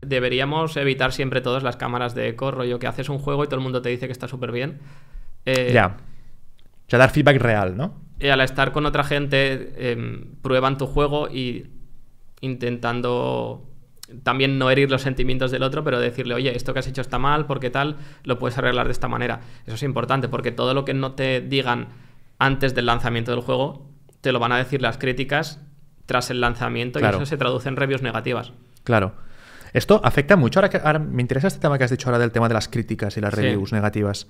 deberíamos evitar siempre todas las cámaras de eco, rollo que haces un juego y todo el mundo te dice que está súper bien. Eh, ya. O sea, dar feedback real, ¿no? Y al estar con otra gente, em, prueban tu juego y intentando también no herir los sentimientos del otro, pero decirle, oye, esto que has hecho está mal, porque tal, lo puedes arreglar de esta manera. Eso es importante, porque todo lo que no te digan antes del lanzamiento del juego, te lo van a decir las críticas tras el lanzamiento y eso se traduce en reviews negativas. Claro. Esto afecta mucho. Ahora, que, me interesa este tema que has dicho ahora del tema de las críticas y las reviews negativas.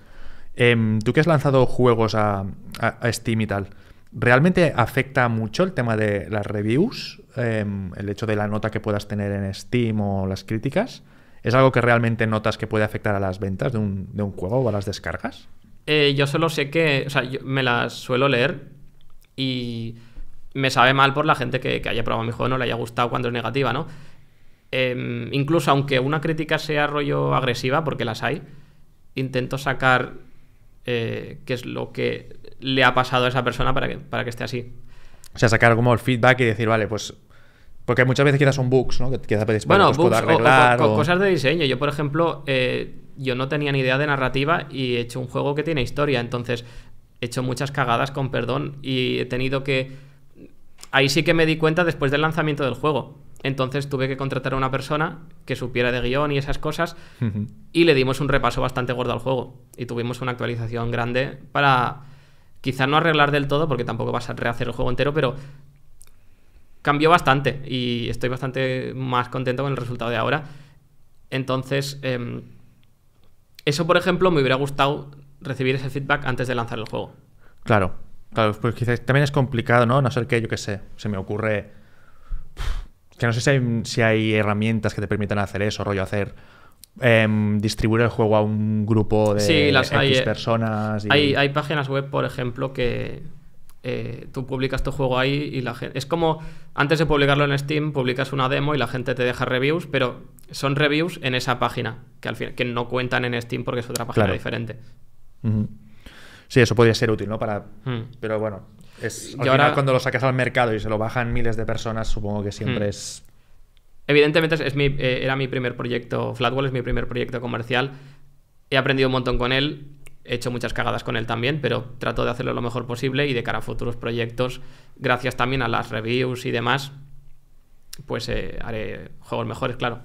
Em, tú que has lanzado juegos a, Steam y tal, ¿realmente afecta mucho el tema de las reviews? Em, el hecho de la nota que puedas tener en Steam o las críticas. ¿Es algo que realmente notas que puede afectar a las ventas de un, juego o a las descargas? Eh, yo solo sé que, o sea, me las suelo leer y me sabe mal por la gente que, que haya probado mi juego, no le haya gustado cuando es negativa, ¿no? Em, incluso aunque una crítica sea rollo agresiva, porque las hay, intento sacar eh, qué es lo que le ha pasado a esa persona para que, para que esté así. O sea, sacar como el feedback y decir, vale, pues... Porque muchas veces quizás son bugs, ¿no? Que quizás puedes bueno, pues, arreglar. cosas de diseño. Yo, por ejemplo, eh, yo no tenía ni idea de narrativa y he hecho un juego que tiene historia. Entonces, he hecho muchas cagadas, con perdón, y he tenido que... Ahí sí que me di cuenta después del lanzamiento del juego entonces tuve que contratar a una persona que supiera de guión y esas cosas y le dimos un repaso bastante gordo al juego y tuvimos una actualización grande para quizás no arreglar del todo porque tampoco vas a rehacer el juego entero, pero cambió bastante y estoy bastante más contento con el resultado de ahora. Entonces, em, eso por ejemplo me hubiera gustado recibir ese feedback antes de lanzar el juego. Claro, claro, pues quizás también es complicado, ¿no? no ser que yo qué sé, se me ocurre que no sé si hay, herramientas que te permitan hacer eso, rollo hacer em, distribuir el juego a un grupo de las, eh, personas. Hay, páginas web, por ejemplo, que eh, tú publicas tu juego ahí y la gente. Es como antes de publicarlo en Steam, publicas una demo y la gente te deja reviews, pero son reviews en esa página, que al final que no cuentan en Steam porque es otra página diferente. Sí, eso podría ser útil, ¿no? Para. Hmm. Pero bueno y ahora cuando lo saques al mercado y se lo bajan miles de personas, supongo que siempre hmm. es... Evidentemente es, mi, eh, era mi primer proyecto, Flatwall es mi primer proyecto comercial. He aprendido un montón con él, he hecho muchas cagadas con él también, pero trato de hacerlo lo mejor posible y de cara a futuros proyectos, gracias también a las reviews y demás, pues eh, haré juegos mejores, claro.